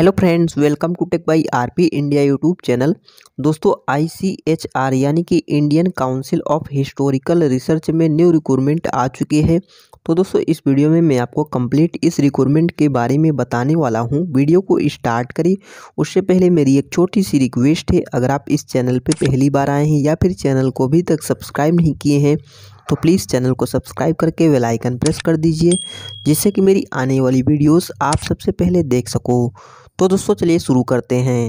hello friends welcome to tech by R P India YouTube channel दोस्तों I C H R यानी कि Indian council of historical research में new recruitment आ चुकी है तो दोस्तों इस वीडियो में मैं आपको कंप्लीट इस रिक्रूटमेंट के बारे में बताने वाला हूं वीडियो को स्टार्ट करें उससे पहले मेरी एक छोटी सी रिक्वेस्ट है अगर आप इस चैनल पर पहली बार आए हैं या फिर चैनल को अभी तक सब्सक्राइब नहीं किए हैं तो प्लीज़ चैनल को सब्सक्राइब करके वेल आइकन प्रेस कर दीजिए जिससे कि मेरी आने वाली वीडियोस आप सबसे पहले देख सको तो दोस्तों चलिए शुरू करते हैं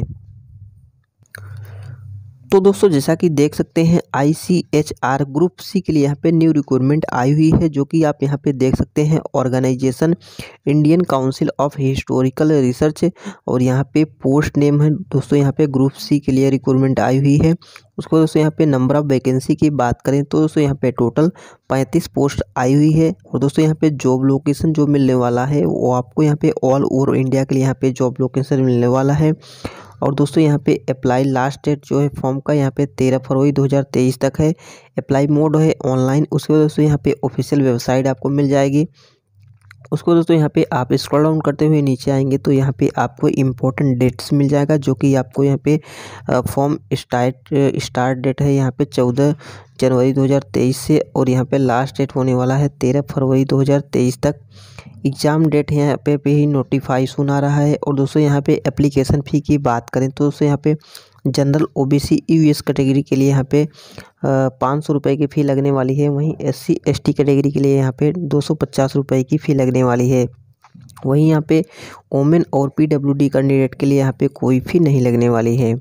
तो दोस्तों जैसा कि देख सकते हैं I C H R group C के लिए यहाँ पे न्यू रिक्रूटमेंट आई हुई है जो कि आप यहाँ पे देख सकते हैं organisation Indian council of historical research और यहाँ पे पोस्ट नेम है दोस्तों यहाँ पे ग्रुप सी के लिए रिक्रूटमेंट आई हुई है उसको दोस्तों यहाँ पे नंबर ऑफ़ वैकेंसी की बात करें तो दोस्तों यहाँ पे टोटल पैंतीस पोस्ट आई हुई है और दोस्तों यहाँ पे जॉब लोकेशन जो मिलने वाला है वो आपको यहाँ पे ऑल ओवर इंडिया के लिए यहाँ पे जॉब लोकेशन मिलने वाला है और दोस्तों यहाँ पे अप्लाई लास्ट डेट जो है फॉर्म का यहाँ पे तेरह फरवरी 2023 तक है अप्लाई मोड है ऑनलाइन उसके बाद दोस्तों यहाँ पे ऑफिशियल वेबसाइट आपको मिल जाएगी उसको दोस्तों यहाँ पे आप स्क्रॉल डाउन करते हुए नीचे आएंगे तो यहाँ पे आपको इम्पोर्टेंट डेट्स मिल जाएगा जो कि आपको यहाँ पे फॉर्म स्टार्ट स्टार्ट डेट है यहाँ पे चौदह जनवरी 2023 से और यहाँ पे लास्ट डेट होने वाला है तेरह फरवरी 2023 तक एग्ज़ाम डेट यहाँ पे पे ही नोटिफाई सुना रहा है और दोस्तों यहाँ पे एप्लीकेशन फ़ी की बात करें तो दोस्तों यहाँ पे जनरल ओबीसी यूएस कैटेगरी के लिए यहाँ पे पाँच सौ रुपये की फ़ी लगने वाली है वहीं एससी एसटी कैटेगरी के लिए यहाँ पे दो सौ पचास रुपये की फ़ी लगने वाली है वहीं यहाँ पे ओमेन और पीडब्ल्यूडी कैंडिडेट के लिए यहाँ पे कोई फ़ी नहीं लगने वाली है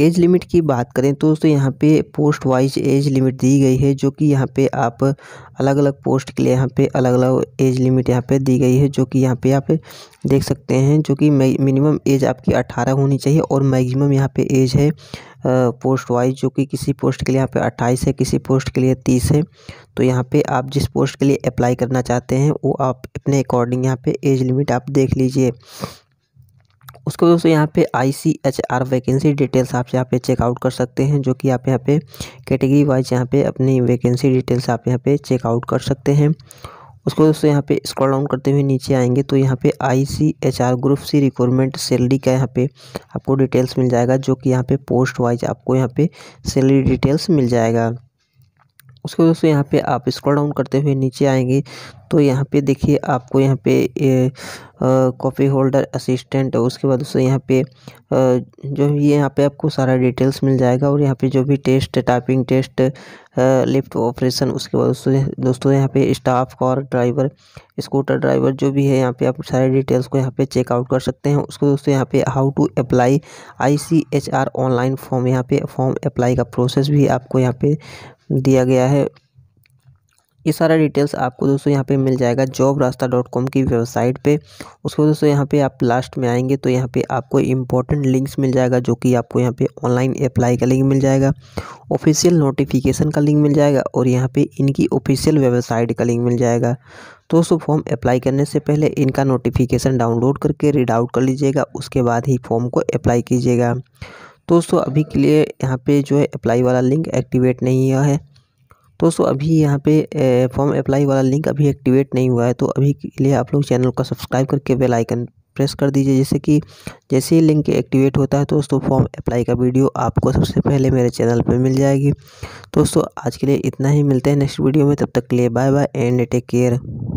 एज लिमिट की बात करें तो दोस्तों यहाँ पे पोस्ट वाइज एज लिमिट दी गई है जो कि यहाँ पे आप अलग अलग पोस्ट के लिए यहाँ पे अलग अलग एज लिमिट यहाँ पे दी गई है जो कि यहाँ पे आप देख सकते हैं जो कि मिनिमम एज आपकी अट्ठारह होनी चाहिए और मैक्सिमम यहाँ पे एज है पोस्ट वाइज जो कि किसी पोस्ट के लिए यहाँ पे अट्ठाईस है किसी पोस्ट के लिए तीस है तो यहाँ पे आप जिस पोस्ट के लिए अप्लाई करना चाहते हैं वो आप अपने अकॉर्डिंग यहाँ पे एज लिमिट आप देख लीजिए उसके दोस्तों यहाँ पे I C H R vacancy details आप यहाँ पे चेकआउट कर सकते हैं जो कि आप यहाँ पे कैटेगरी वाइज यहाँ पे अपनी वैकेंसी डिटेल्स आप यहाँ पे चेकआउट कर सकते हैं उसको दोस्तों यहाँ पे स्क्रॉल डाउन करते हुए नीचे आएंगे तो यहाँ पे I C H R group C requirement salary का यहाँ पे आपको डिटेल्स मिल जाएगा जो कि यहाँ पे पोस्ट वाइज आपको यहाँ पे सैलरी डिटेल्स मिल जाएगा उसके दोस्तों यहाँ पे आप स्क्रॉल डाउन करते हुए नीचे आएंगे तो यहाँ पे देखिए आपको यहाँ पे कॉपी होल्डर असिस्टेंट उसके बाद उससे यहाँ पे जो ये यहाँ पे आपको सारा डिटेल्स मिल जाएगा और यहाँ पे जो भी test typing test lift operation उसके बाद उससे दोस्तों यहाँ पे स्टाफ और ड्राइवर स्कूटर ड्राइवर जो भी है यहाँ पे आप सारे डिटेल्स को यहाँ पे चेकआउट कर सकते हैं उसको दोस्तों यहाँ पे how to apply I online form यहाँ पे फॉर्म अप्लाई का प्रोसेस भी आपको यहाँ पे दिया गया है ये सारा डिटेल्स आपको दोस्तों यहाँ पे मिल जाएगा जॉब रास्ता डॉट कॉम की वेबसाइट पे उसको दोस्तों यहाँ पे आप लास्ट में आएंगे तो यहाँ पे आपको इंपॉर्टेंट लिंक्स मिल जाएगा जो कि आपको यहाँ पे ऑनलाइन अप्लाई का लिंक मिल जाएगा ऑफिशियल नोटिफिकेशन का लिंक मिल जाएगा और यहाँ पर इनकी ऑफिशियल वेबसाइट का लिंक मिल जाएगा दोस्तों फॉर्म अप्लाई करने से पहले इनका नोटिफिकेशन डाउनलोड करके रीड आउट कर लीजिएगा उसके बाद ही फॉर्म को अप्लाई कीजिएगा दोस्तों अभी के लिए यहाँ पे जो है अप्लाई वाला लिंक एक्टिवेट नहीं हुआ है दोस्तों अभी यहाँ पे फॉर्म अप्लाई वाला लिंक अभी एक्टिवेट नहीं हुआ है तो अभी के लिए आप लोग चैनल को सब्सक्राइब करके बेल आइकन प्रेस कर दीजिए जैसे कि जैसे ही लिंक एक्टिवेट होता है दोस्तों फॉर्म अप्लाई का वीडियो आपको सबसे पहले मेरे चैनल पर मिल जाएगी दोस्तों आज के लिए इतना ही मिलते हैं नेक्स्ट वीडियो में तब तक के लिए bye bye and take care